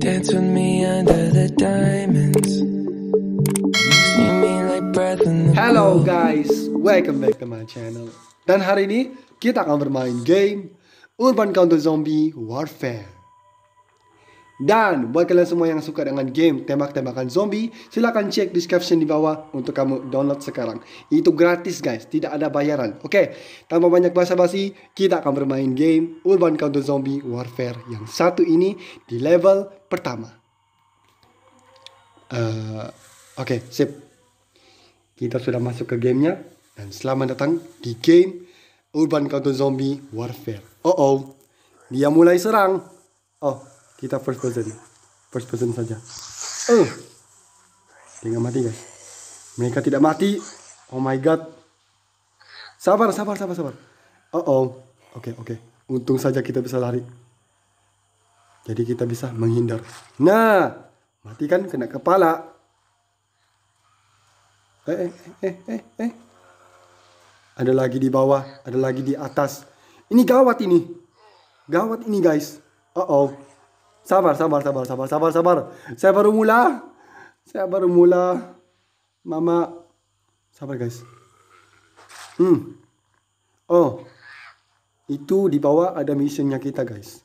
Dance with me under the diamonds. Hello guys, welcome back to my channel. Dan hari ini kita akan bermain game Urban Counter Zombie Warfare. Dan buat kalian semua yang suka dengan game tembak-tembakan zombie, silahkan cek description di bawah untuk kamu download sekarang. Itu gratis guys, tidak ada bayaran. Oke, tanpa banyak basa-basi, kita akan bermain game Urban Counter Zombie Warfare yang satu ini di level pertama. Uh, Oke, okay, sip. Kita sudah masuk ke gamenya dan selamat datang di game Urban Counter Zombie Warfare. Oh oh, dia mulai serang. Oh, kita first person first person saja oh dia mati guys mereka tidak mati oh my god sabar sabar sabar sabar oh oh oke okay, oke okay. untung saja kita bisa lari jadi kita bisa menghindar nah mati kan kena kepala eh, eh eh eh eh eh ada lagi di bawah ada lagi di atas ini gawat ini gawat ini guys oh oh Sabar, sabar, sabar, sabar, sabar, sabar. Saya baru mula. Saya baru mula. Mama. Sabar, guys. Hmm. Oh. Itu di bawah ada misinya kita, guys.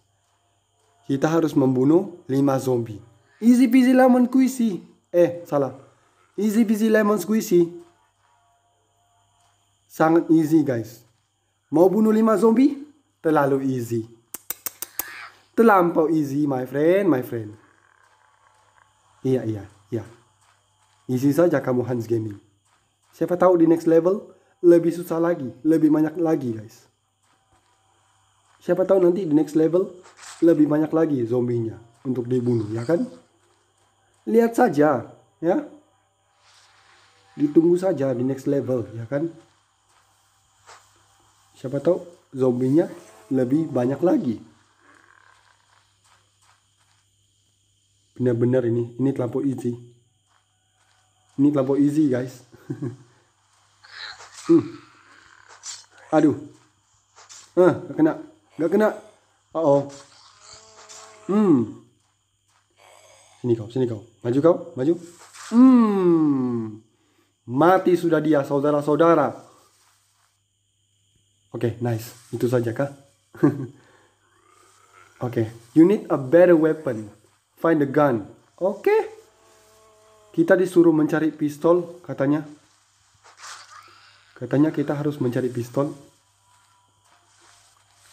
Kita harus membunuh 5 zombie. Easy peasy lemon squeezy. Eh, salah. Easy peasy lemon squeezy. Sangat easy, guys. Mau bunuh 5 zombie? Terlalu easy. Terlampau easy, my friend, my friend. Iya, iya, iya. Easy saja kamu Hans Gaming. Siapa tahu di next level lebih susah lagi, lebih banyak lagi, guys. Siapa tahu nanti di next level lebih banyak lagi zombinya untuk dibunuh, ya kan? Lihat saja, ya. Ditunggu saja di next level, ya kan? Siapa tahu zombinya lebih banyak lagi. benar-benar ini ini terlampau easy ini terlampau easy guys hmm. aduh ah eh, gak kena gak kena uh oh hmm sini kau sini kau maju kau maju hmm mati sudah dia saudara-saudara Oke, okay, nice. Itu saja kah? Oke, okay. you need a better weapon find the gun. Oke. Kita disuruh mencari pistol katanya. Katanya kita harus mencari pistol.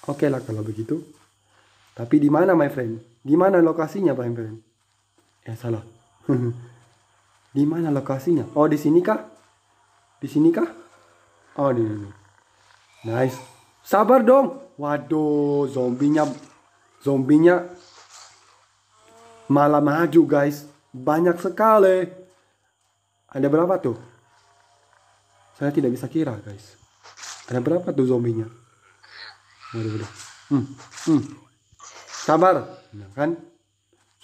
Oke lah kalau begitu. Tapi di mana my friend? Di mana lokasinya my friend? Ya salah. di mana lokasinya? Oh di sini kah? Di sini kah? Oh di sini. Nice. Sabar dong. Waduh, zombinya zombinya malam maju guys banyak sekali ada berapa tuh saya tidak bisa kira guys ada berapa tuh zombinya waduh waduh hmm, hmm. sabar nah, kan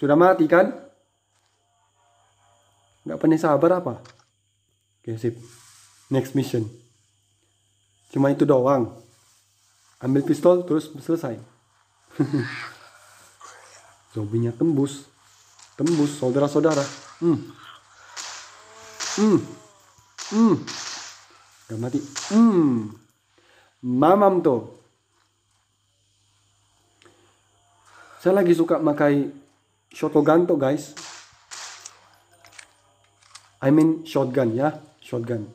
sudah mati kan nggak pernah sabar apa oke sip next mission cuma itu doang ambil pistol terus selesai zombinya tembus tembus saudara-saudara hmm. hmm hmm gak mati hmm mamam tuh saya lagi suka makai shotgun tuh guys I mean shotgun ya shotgun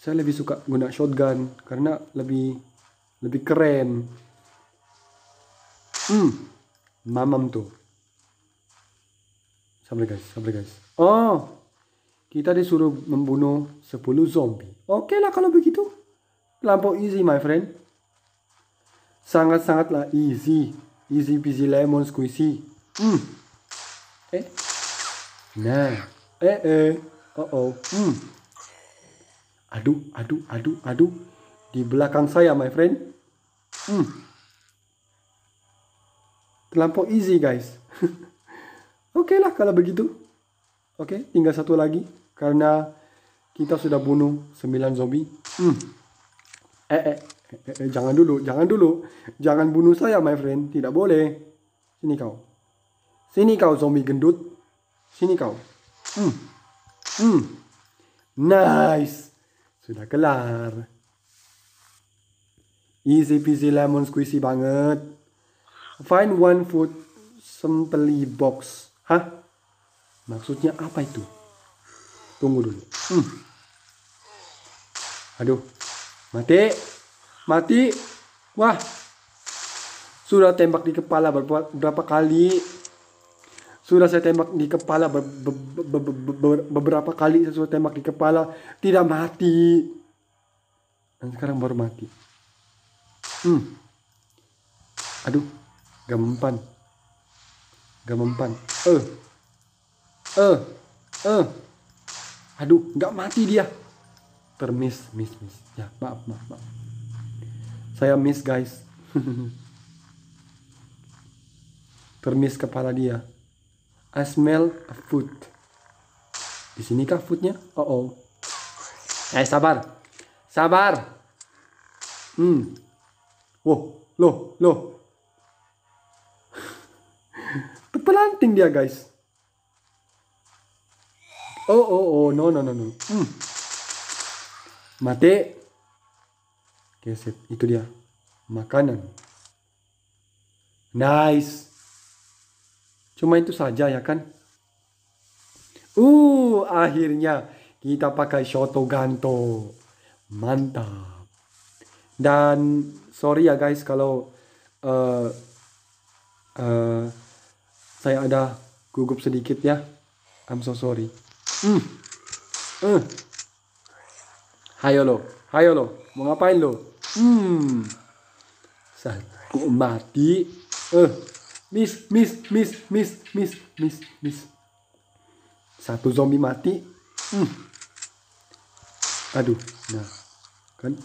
saya lebih suka guna shotgun karena lebih lebih keren Hmm. mamam tuh. sabar guys sabar guys oh kita disuruh membunuh 10 zombie oke okay lah kalau begitu lampau easy my friend sangat-sangatlah easy easy peasy lemon squeezy hmm. eh nah eh eh oh oh hmm. aduh aduh aduh aduh di belakang saya my friend hmm. Terlampau easy guys. Oke okay lah kalau begitu. Oke, okay, tinggal satu lagi karena kita sudah bunuh 9 zombie. Hmm. Eh, eh, eh, eh, eh, jangan dulu, jangan dulu. Jangan bunuh saya my friend, tidak boleh. Sini kau. Sini kau zombie gendut. Sini kau. Hmm. Hmm. Nice. Sudah kelar. Easy peasy lemon squishy banget. Find one food sembeli box. Hah? Maksudnya apa itu? Tunggu dulu. Hmm. Aduh. Mati. Mati. Wah. Sudah tembak di kepala berapa, kali? Sudah saya tembak di kepala ber, ber, ber, ber, beberapa kali saya sudah tembak di kepala tidak mati. Dan sekarang baru mati. Hmm. Aduh gak mempan Eh. Eh. Eh. Aduh, nggak mati dia. Termiss, miss, miss. Ya, maaf, maaf, maaf. Saya miss, guys. Termiss kepala dia. I smell a food. Di sini kah foodnya? Oh oh. Eh sabar, sabar. Hmm. Wow, loh, loh, planting dia guys oh oh oh no no no no hmm. mate oke sip itu dia makanan nice cuma itu saja ya kan uh akhirnya kita pakai shoto ganto mantap dan sorry ya guys kalau uh, uh, saya ada gugup sedikit ya I'm so sorry Mm. Mm. hayo lo hayo lo mau ngapain lo hmm. satu mati eh miss miss miss miss miss miss miss satu zombie mati hmm. aduh nah kan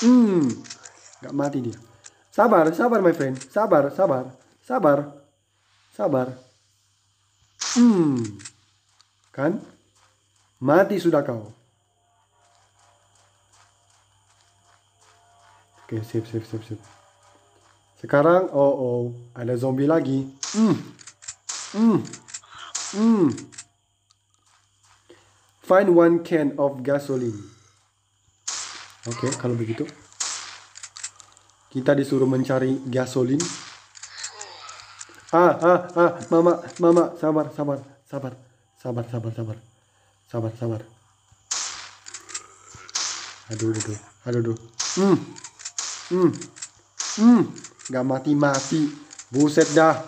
hmm nggak mati dia sabar sabar my friend sabar sabar sabar Sabar. Hmm. Kan? Mati sudah kau. Oke, sip, sip, sip, sip. Sekarang, oh, oh, ada zombie lagi. Hmm. Hmm. Hmm. Find one can of gasoline. Oke, okay, kalau begitu. Kita disuruh mencari gasoline ah ah ah mama mama sabar sabar sabar sabar sabar sabar sabar sabar aduh aduh aduh aduh, aduh. hmm hmm hmm nggak mati mati buset dah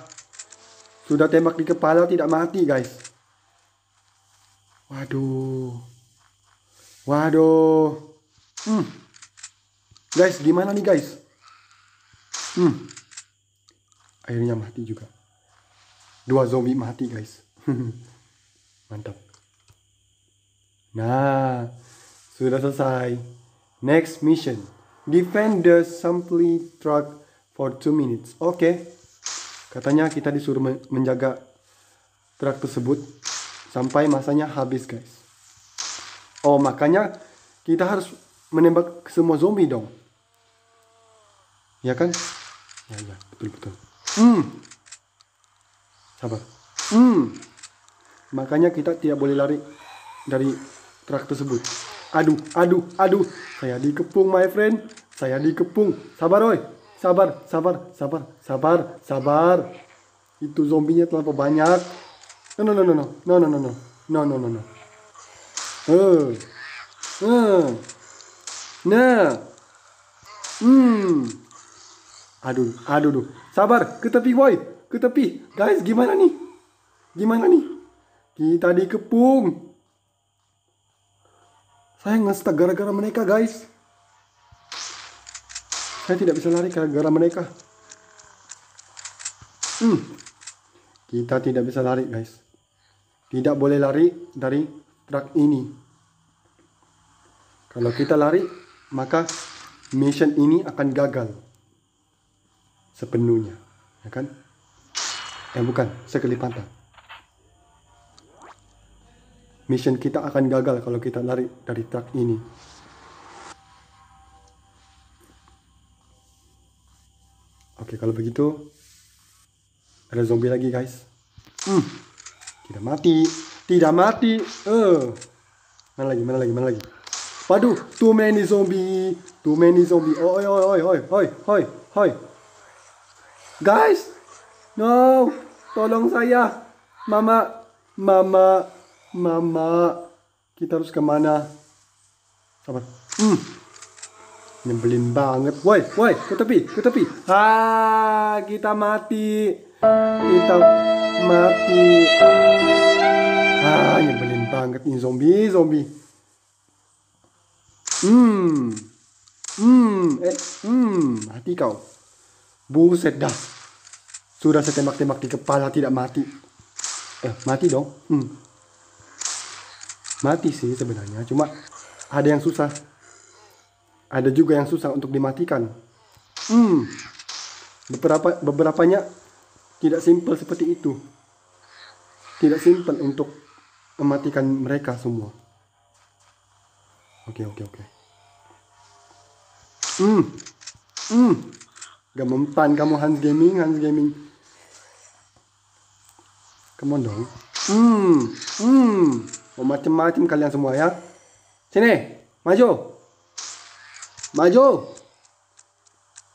sudah tembak di kepala tidak mati guys waduh waduh hmm guys gimana nih guys hmm akhirnya mati juga dua zombie mati guys mantap nah sudah selesai next mission defend the assembly truck for two minutes oke okay. katanya kita disuruh menjaga truk tersebut sampai masanya habis guys oh makanya kita harus menembak semua zombie dong ya kan ya ya betul betul hmm sabar hmm makanya kita tidak boleh lari dari truk tersebut aduh aduh aduh saya dikepung my friend saya dikepung sabar oi sabar sabar sabar sabar sabar itu zombinya terlalu banyak no no no no no no no no no no no no no uh. Uh. nah hmm aduh aduh duh sabar ke tepi boy ke tepi. Guys, gimana nih? Gimana nih? Kita dikepung. Saya ngestak gara-gara mereka, guys. Saya tidak bisa lari gara-gara mereka. Hmm. Kita tidak bisa lari, guys. Tidak boleh lari dari truk ini. Kalau kita lari, maka mission ini akan gagal sepenuhnya, ya kan? Eh bukan, sekelipatan. Mission kita akan gagal kalau kita lari dari truk ini. Oke, kalau begitu ada zombie lagi, guys. Hmm. Tidak mati, tidak mati. Eh. Uh. Mana lagi? Mana lagi? Mana lagi? Waduh, too many zombie, too many zombie. Oi, oi, oi, oi, oi, oi, oi. Guys, no. Tolong saya. Mama, mama, mama. Kita harus kemana? Sabar. Hmm. Nyebelin banget. Woi, woi, ke tepi, ke tepi. Ah, kita mati. Kita mati. Ah, nyebelin banget ini zombie, zombie. Hmm. Hmm, eh, hmm, mati kau. Buset dah. Sudah saya tembak-tembak di kepala tidak mati. Eh, mati dong. Hmm. Mati sih sebenarnya, cuma ada yang susah. Ada juga yang susah untuk dimatikan. Hmm. Beberapa beberapanya tidak simpel seperti itu. Tidak simpel untuk mematikan mereka semua. Oke, oke, oke. Hmm. Hmm. Gak mempan kamu Hans Gaming, Hans Gaming. Come on dong. Hmm, hmm. Mau macem-macem kalian semua ya. Sini, maju. Maju.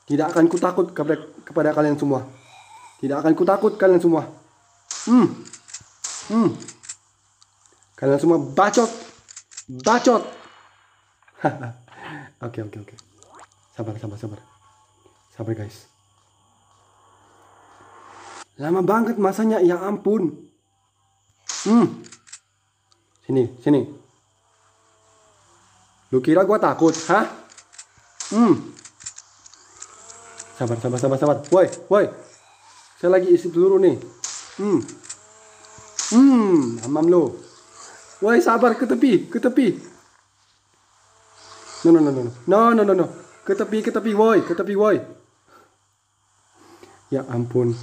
Tidak akan ku takut kepada, kepada kalian semua. Tidak akan ku takut kalian semua. Hmm. Hmm. Kalian semua bacot. Bacot. Oke, oke, oke. Sabar, sabar, sabar. Sabar guys. Lama banget masanya, ya ampun. Hmm. Sini, sini. Lu kira gua takut, hah? Hmm. Sabar, sabar, sabar, sabar. Woi, woi. Saya lagi isi peluru nih. Hmm. Hmm, amam lo. Woi, sabar ke tepi, ke tepi. No, no, no, no. No, no, no, no. Ke tepi, ke tepi, woi, ke tepi, woi. Ya ampun.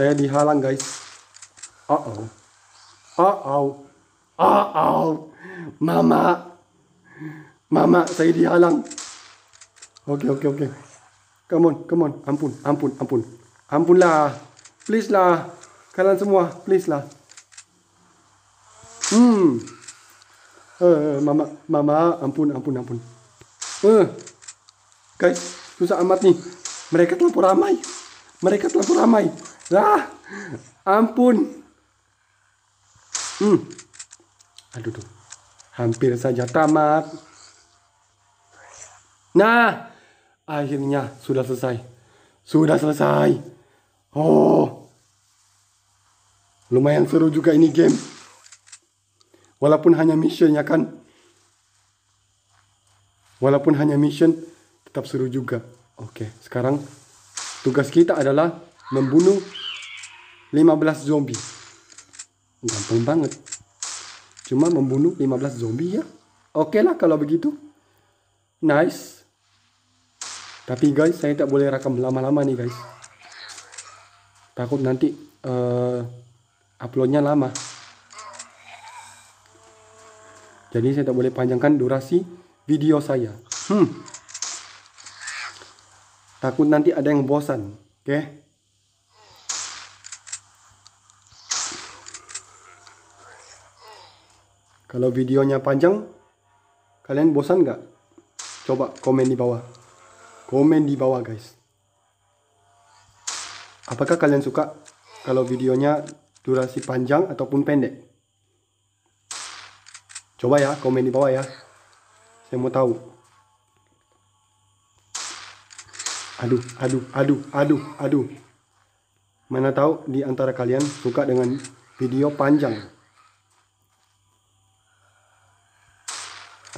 Saya dihalang guys. oh oh. oh oh. oh oh. Mama. Mama, saya dihalang. Oke, okay, oke, okay, oke. Okay. Come on, come on. Ampun, ampun, ampun. Ampunlah. Please lah. Kalian semua, please lah. Hmm. Uh, mama, mama, ampun, ampun, ampun. Uh. Guys, susah amat nih. Mereka terlalu ramai. Mereka terlalu ramai ah ampun hmm. aduh tuh hampir saja tamat nah akhirnya sudah selesai sudah selesai oh lumayan seru juga ini game walaupun hanya mission ya kan walaupun hanya mission tetap seru juga oke sekarang tugas kita adalah membunuh 15 zombie gampang banget cuma membunuh 15 zombie ya oke okay lah kalau begitu nice tapi guys saya tak boleh rekam lama-lama nih guys takut nanti uh, uploadnya lama jadi saya tak boleh panjangkan durasi video saya hmm takut nanti ada yang bosan oke okay? Kalau videonya panjang, kalian bosan nggak? Coba komen di bawah. Komen di bawah guys. Apakah kalian suka kalau videonya durasi panjang ataupun pendek? Coba ya, komen di bawah ya. Saya mau tahu. Aduh, aduh, aduh, aduh, aduh. Mana tahu di antara kalian suka dengan video panjang.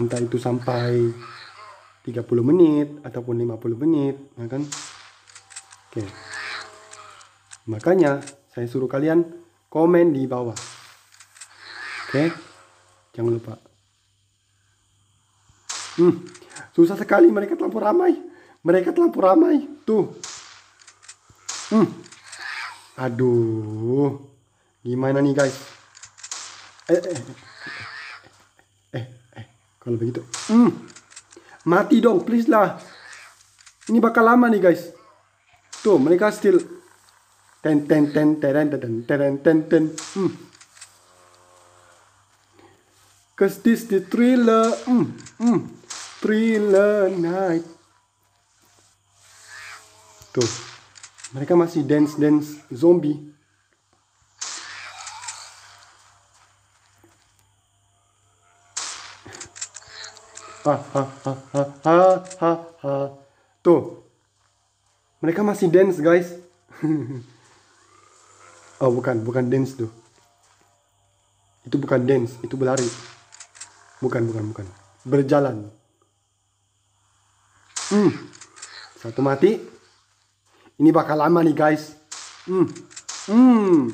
entah itu sampai 30 menit ataupun 50 menit ya kan oke makanya saya suruh kalian komen di bawah oke jangan lupa hmm, susah sekali mereka terlalu ramai mereka terlalu ramai tuh hmm. aduh gimana nih guys eh, eh. Kalau begitu. Hmm. Mati dong, please lah. Ini bakal lama nih guys. Tuh, mereka still ten ten ten ten ten ten ten ten. Hmm. Cause this the thriller, mm, mm, thriller night. Tuh, mereka masih dance dance zombie. ha ha ha ha ha ha tuh mereka masih dance guys oh bukan bukan dance tuh itu bukan dance itu berlari bukan bukan bukan berjalan hmm satu mati ini bakal lama nih guys hmm hmm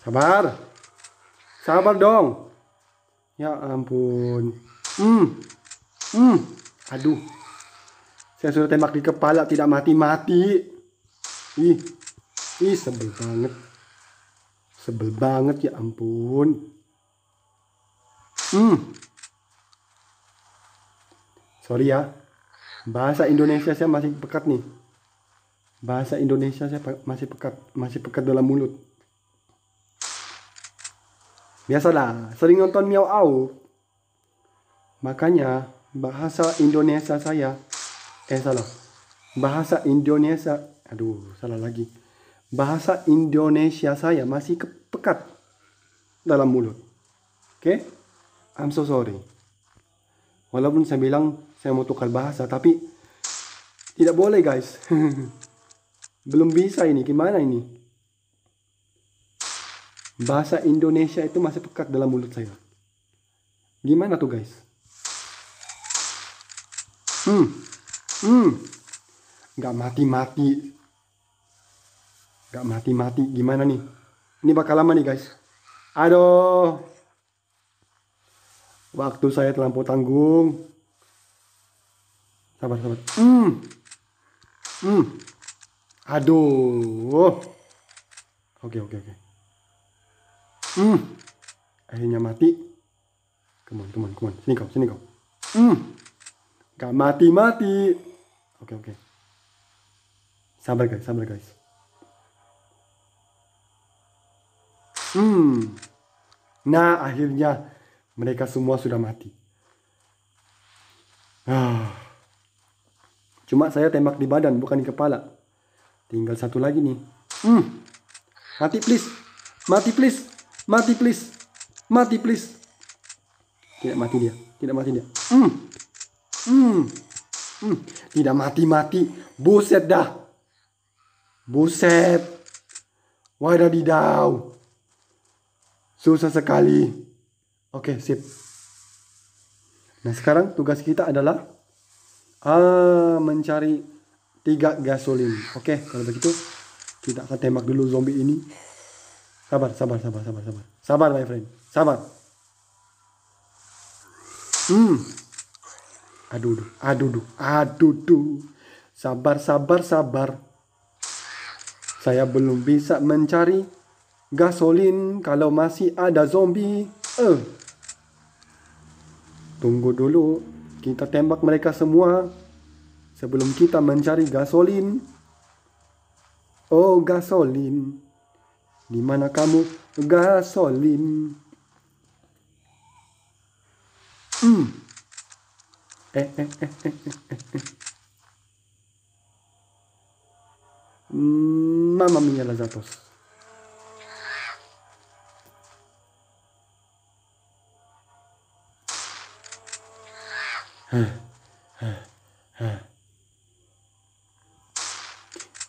sabar sabar dong Ya ampun. Hmm. Hmm. Aduh. Saya sudah tembak di kepala tidak mati-mati. Ih. Ih sebel banget. Sebel banget ya ampun. Hmm. Sorry ya. Bahasa Indonesia saya masih pekat nih. Bahasa Indonesia saya masih pekat, masih pekat dalam mulut. Biasalah, sering nonton Miao Au. Makanya bahasa Indonesia saya eh salah. Bahasa Indonesia, aduh, salah lagi. Bahasa Indonesia saya masih kepekat dalam mulut. Oke? Okay? I'm so sorry. Walaupun saya bilang saya mau tukar bahasa tapi tidak boleh guys. Belum bisa ini, gimana ini? bahasa Indonesia itu masih pekat dalam mulut saya. Gimana tuh guys? Hmm, hmm, nggak mati-mati, nggak mati-mati. Gimana nih? Ini bakal lama nih guys. Aduh, waktu saya terlampau tanggung. Sabar, sabar. Hmm, hmm. Aduh. Oke, oke, oke. Hmm. Akhirnya mati. Come on, come Sini kau, sini kau. Hmm. Gak mati-mati. Oke, okay, oke. Okay. Sabar guys, sabar guys. Hmm. Nah, akhirnya mereka semua sudah mati. Ah. Cuma saya tembak di badan, bukan di kepala. Tinggal satu lagi nih. Hmm. Mati please. Mati please. Mati please. Mati please. Tidak mati dia. Tidak mati dia. Hmm. Hmm. Hmm. Tidak mati-mati. Buset dah. Buset. wadah daun. Susah sekali. Oke, sip. Nah, sekarang tugas kita adalah ah, mencari tiga gasolin. Oke, kalau begitu kita akan tembak dulu zombie ini. Sabar, sabar, sabar, sabar, sabar. Sabar, my friend. Sabar. Hmm. Aduh, aduh, aduh, aduh, aduh, Sabar, sabar, sabar. Saya belum bisa mencari gasolin kalau masih ada zombie. Eh. Tunggu dulu. Kita tembak mereka semua sebelum kita mencari gasolin. Oh, gasolin di mana kamu gasolin hmm. eh, eh, eh, eh, eh, eh. eh, eh. Hmm, mamma mia la Zatos eh,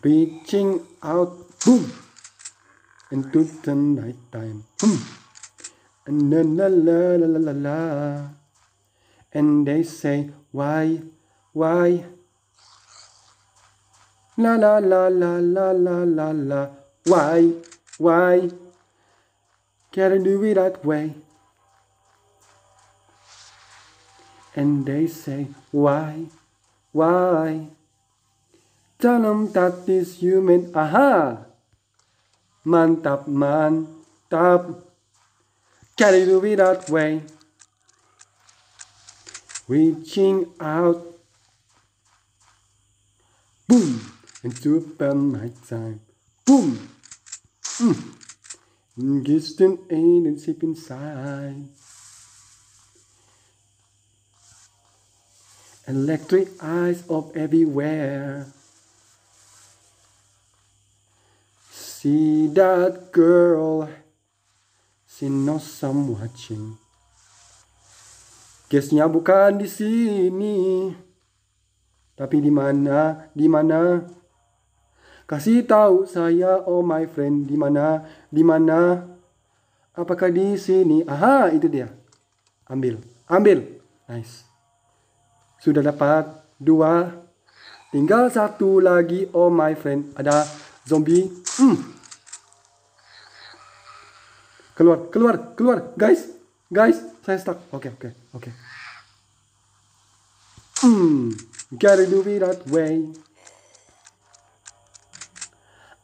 reaching out boom Into the night time. Hmm. And la la la la la la. And they say, why, why? La la la la la la la la. Why, why? can to do it that way. And they say, why, why? Tell them that this human, aha! Man tap, man tap. Can to do it that way? Reaching out. Boom! And super my time. Boom! Mm. an aid and sip inside. Electric eyes of everywhere. See that girl. She knows I'm watching. Guessnya bukan di sini. Tapi di mana? Di mana? Kasih tahu saya, oh my friend, di mana? Di mana? Apakah di sini? Aha, itu dia. Ambil, ambil. Nice. Sudah dapat dua. Tinggal satu lagi, oh my friend. Ada zombie hmm. keluar keluar keluar guys guys saya stuck oke okay, oke okay, oke okay. hmm gotta do it that way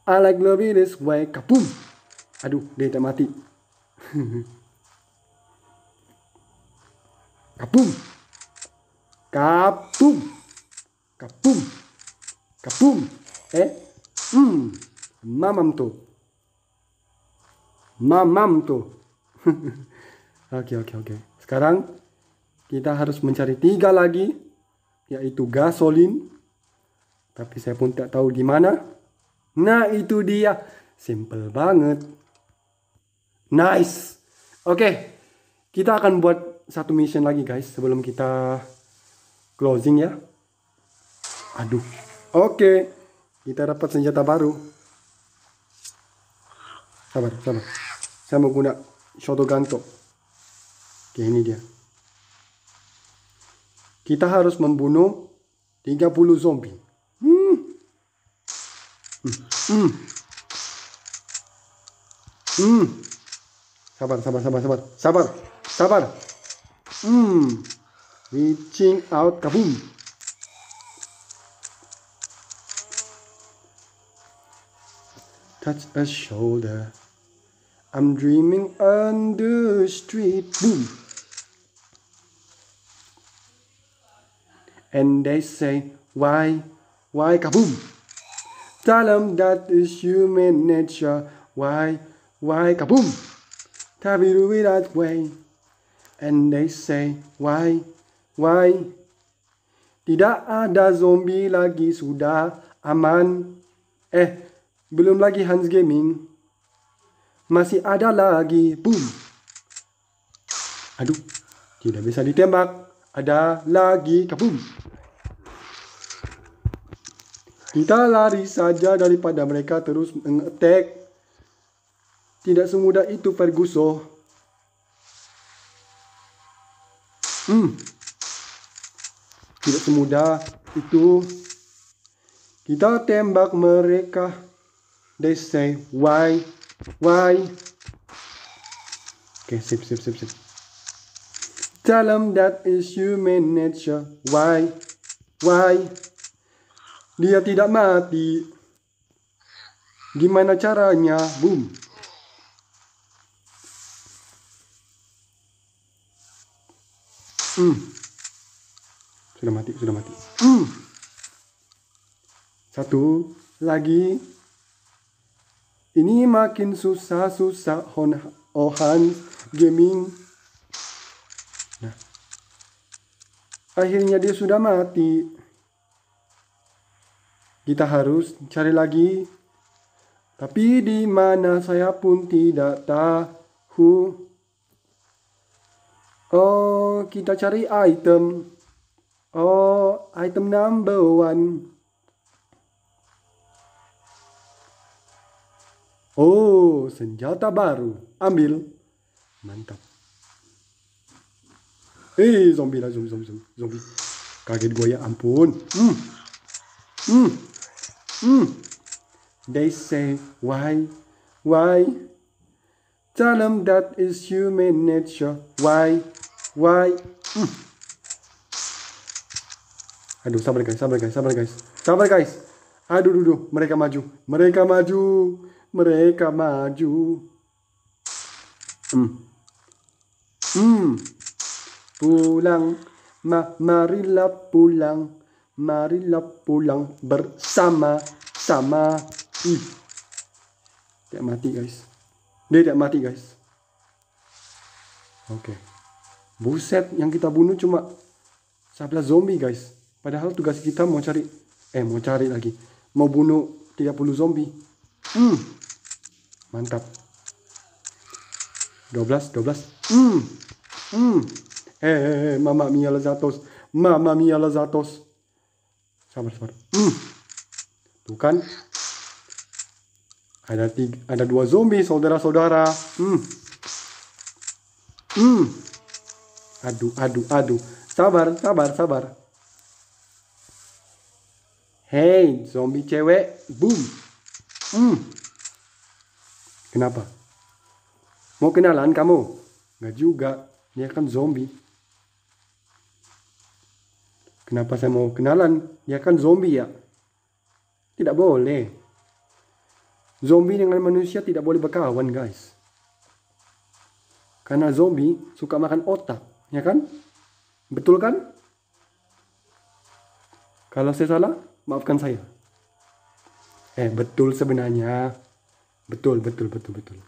I like love it this way Kapum, aduh dia tak mati Kapum, kapum, kapum, kapum, eh Hmm, mamam tuh. Mamam tuh. oke, oke, oke. Sekarang kita harus mencari tiga lagi, yaitu gasolin. Tapi saya pun tak tahu di mana. Nah, itu dia. Simple banget. Nice. Oke, okay. kita akan buat satu mission lagi guys sebelum kita closing ya. Aduh. Oke. Okay. Kita dapat senjata baru. Sabar, sabar. Saya mau guna shoto Top. Oke, ini dia. Kita harus membunuh 30 zombie. Hmm. hmm. Hmm. Hmm. Sabar, sabar, sabar, sabar. Sabar. Sabar. Hmm. Reaching out kaboom. touch a shoulder. I'm dreaming under the street. Boom. And they say, why, why, kaboom. Tell them that is human nature. Why, why, kaboom. Tell do it that way. And they say, why, why. Tidak ada zombie lagi sudah aman. Eh, Belum lagi Hans Gaming. Masih ada lagi. Boom. Aduh, tidak bisa ditembak. Ada lagi. Kabum. Kita lari saja daripada mereka terus mengetek. Tidak semudah itu Ferguson. Hmm. Tidak semudah itu. Kita tembak mereka they say why why okay sip sip sip sip tell them that is human nature why why dia tidak mati gimana caranya boom hmm. sudah mati sudah mati hmm. satu lagi ini makin susah-susah hon ohan oh, gaming nah akhirnya dia sudah mati kita harus cari lagi tapi di mana saya pun tidak tahu oh kita cari item oh item number one Oh, senjata baru. Ambil. Mantap. Eh, zombie lah, zombie, zombie, zombie. zombie. Kaget gue ya, ampun. Hmm. Hmm. Hmm. They say, why? Why? Tell them that is human nature. Why? Why? Hmm. Aduh, sabar guys, sabar guys, sabar guys. Sabar guys. Aduh, duh, duh. mereka maju, mereka maju mereka maju. Hmm. Hmm. Pulang, ma marilah pulang, marilah pulang bersama-sama. Ih. Tidak mati guys. Dia tidak mati guys. Oke. Okay. Buset, yang kita bunuh cuma 11 zombie guys. Padahal tugas kita mau cari, eh mau cari lagi. Mau bunuh 30 zombie. Hmm. Mantap. 12, 12. Hmm. Hmm. Eh, hey, eh, eh, hey, mama mia lezatos. mama mia lezatos. Sabar, sabar. Hmm. Tuh kan. Ada tiga, ada dua zombie, saudara-saudara. Hmm. Hmm. Aduh, aduh, aduh. Sabar, sabar, sabar. Hey, zombie cewek. Boom. Hmm. Kenapa? Mau kenalan kamu? Nggak juga. Dia kan zombie. Kenapa saya mau kenalan? Dia kan zombie ya. Tidak boleh. Zombie dengan manusia tidak boleh berkawan, guys. Karena zombie suka makan otak, ya kan? Betul kan? Kalau saya salah, maafkan saya eh betul sebenarnya betul betul betul betul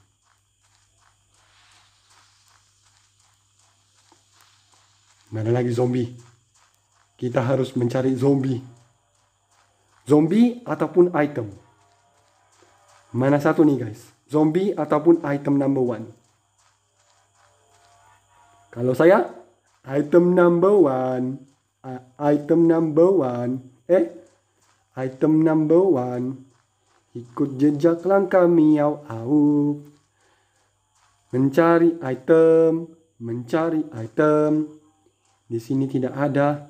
mana lagi zombie kita harus mencari zombie zombie ataupun item mana satu nih guys zombie ataupun item number one kalau saya item number one item number one eh item number one Ikut jejak langkah miau ya au. Mencari item Mencari item Di sini tidak ada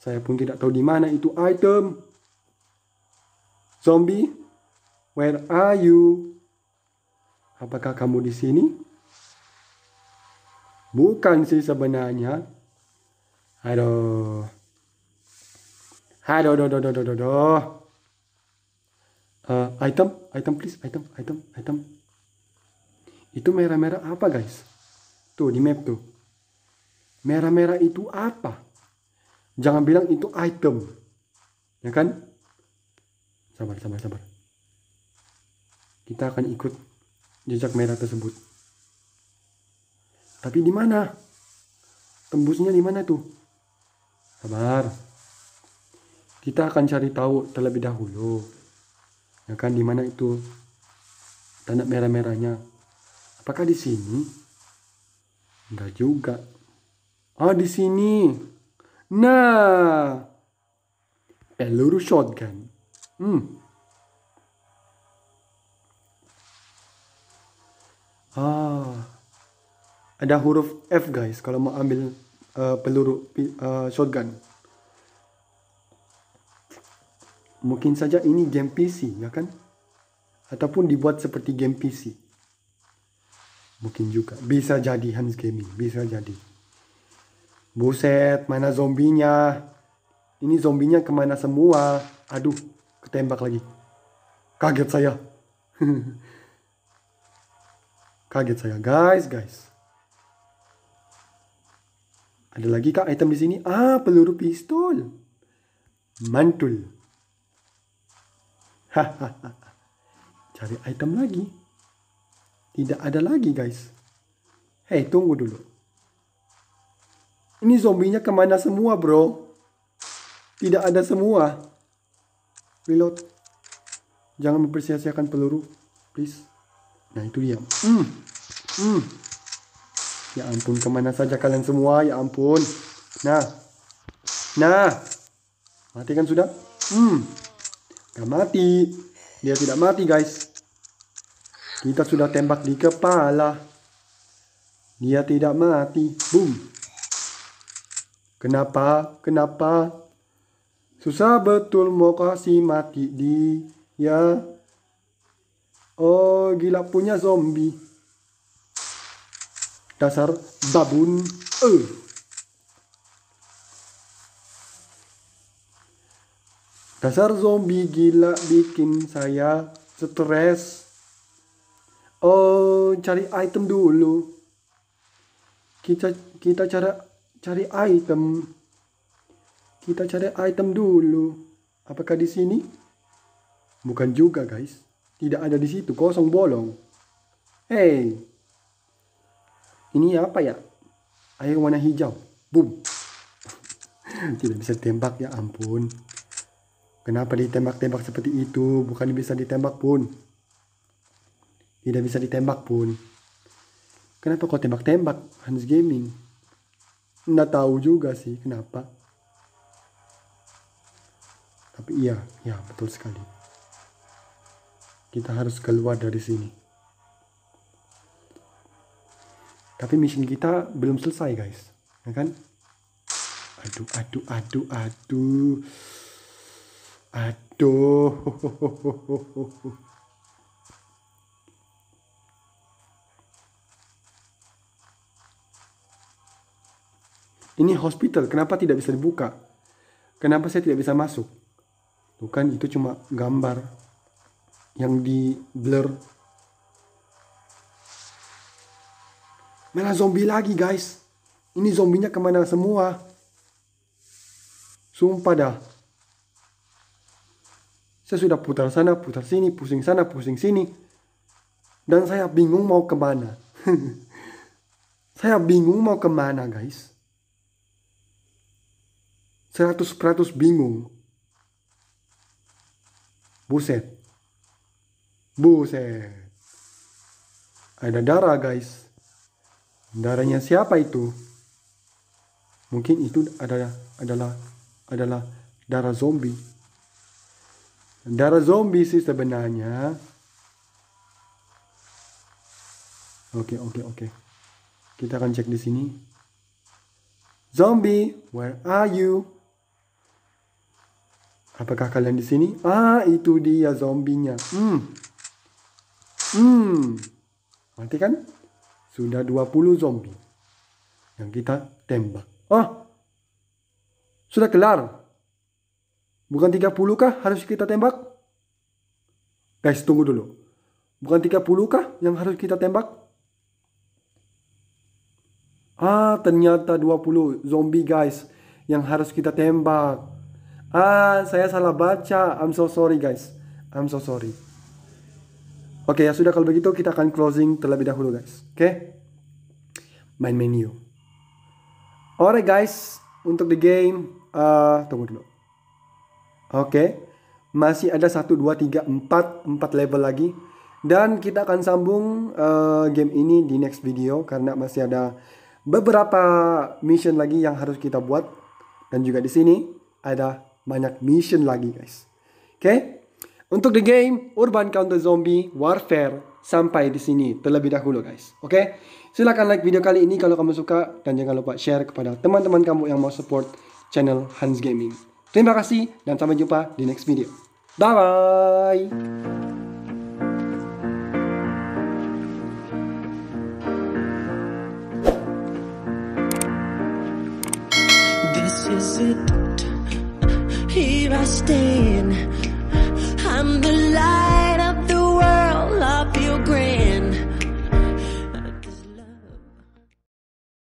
Saya pun tidak tahu di mana itu item Zombie Where are you? Apakah kamu di sini? Bukan sih sebenarnya. Aduh. Aduh, aduh, aduh, aduh, aduh uh, item item please item item item itu merah-merah apa guys tuh di map tuh merah-merah itu apa jangan bilang itu item ya kan sabar sabar sabar kita akan ikut jejak merah tersebut tapi di mana tembusnya di mana tuh sabar kita akan cari tahu terlebih dahulu ya kan di mana itu tanda merah-merahnya apakah di sini enggak juga oh di sini nah peluru shotgun hmm ah ada huruf F guys kalau mau ambil uh, peluru uh, shotgun Mungkin saja ini game PC, ya kan? Ataupun dibuat seperti game PC. Mungkin juga. Bisa jadi Hans Gaming, bisa jadi. Buset, mana zombinya? Ini zombinya kemana semua? Aduh, ketembak lagi. Kaget saya. Kaget saya, guys, guys. Ada lagi kak item di sini? Ah, peluru pistol. Mantul. Cari item lagi. Tidak ada lagi guys. Hei tunggu dulu. Ini zombinya kemana semua bro? Tidak ada semua. Reload. Jangan mempersiasiakan peluru. Please. Nah itu dia. Hmm. Hmm. Ya ampun kemana saja kalian semua ya ampun. Nah. Nah. Matikan sudah. Hmm. Gak mati. Dia tidak mati, guys. Kita sudah tembak di kepala. Dia tidak mati. Boom. Kenapa? Kenapa? Susah betul mau kasih mati di ya. Oh, gila punya zombie. Dasar babun. Eh. Uh. Dasar zombie gila bikin saya stres. Oh, cari item dulu. Kita kita cara cari item. Kita cari item dulu. Apakah di sini? Bukan juga, guys. Tidak ada di situ, kosong bolong. Hey. Ini apa ya? Air warna hijau. Boom. Tidak bisa tembak ya ampun. Kenapa ditembak-tembak seperti itu? Bukan bisa ditembak pun. Tidak bisa ditembak pun. Kenapa kau tembak-tembak Hans Gaming? Nggak tahu juga sih kenapa. Tapi iya, ya betul sekali. Kita harus keluar dari sini. Tapi misi kita belum selesai guys. Ya kan? Aduh, aduh, aduh, aduh. Aduh. Ini hospital, kenapa tidak bisa dibuka? Kenapa saya tidak bisa masuk? Bukan itu cuma gambar yang di blur. Mana zombie lagi guys. Ini zombinya kemana semua? Sumpah dah. Saya sudah putar sana, putar sini, pusing sana, pusing sini. Dan saya bingung mau kemana. saya bingung mau kemana guys. 100% bingung. Buset. Buset. Ada darah guys. Darahnya siapa itu? Mungkin itu adalah adalah adalah darah zombie. Darah zombie sih sebenarnya. Oke, okay, oke, okay, oke. Okay. Kita akan cek di sini. Zombie, where are you? Apakah kalian di sini? Ah, itu dia zombinya. Hmm. Hmm. Mati kan? Sudah 20 zombie yang kita tembak. Oh. Sudah kelar. Bukan 30 kah harus kita tembak? Guys, tunggu dulu. Bukan 30 kah yang harus kita tembak? Ah, ternyata 20 zombie guys yang harus kita tembak. Ah, saya salah baca. I'm so sorry guys. I'm so sorry. Oke, okay, ya sudah kalau begitu kita akan closing terlebih dahulu guys. Oke. Okay? Main menu. Alright guys, untuk the game uh, tunggu dulu. Oke. Masih ada 1 2 3 4 4 level lagi. Dan kita akan sambung uh, game ini di next video karena masih ada beberapa mission lagi yang harus kita buat dan juga di sini ada banyak mission lagi guys. Oke? Okay? Untuk the game Urban Counter Zombie Warfare sampai di sini terlebih dahulu guys. Oke? Okay? Silakan like video kali ini kalau kamu suka dan jangan lupa share kepada teman-teman kamu yang mau support channel Hans Gaming. Terima kasih dan sampai jumpa di next video. Bye bye. Here I stand. I'm the light.